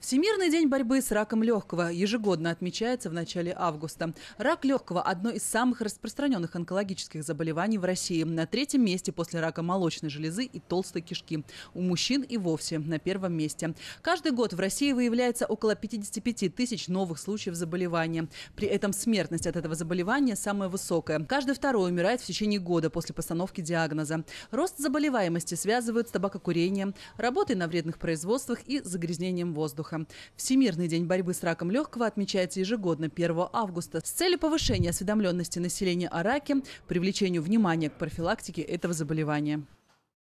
Всемирный день борьбы с раком легкого ежегодно отмечается в начале августа. Рак легкого – одно из самых распространенных онкологических заболеваний в России. На третьем месте после рака молочной железы и толстой кишки. У мужчин и вовсе на первом месте. Каждый год в России выявляется около 55 тысяч новых случаев заболевания. При этом смертность от этого заболевания самая высокая. Каждый второй умирает в течение года после постановки диагноза. Рост заболеваемости связывают с табакокурением, работой на вредных производствах и загрязнением воздуха воздуха. Всемирный день борьбы с раком легкого отмечается ежегодно 1 августа с целью повышения осведомленности населения о раке, привлечению внимания к профилактике этого заболевания.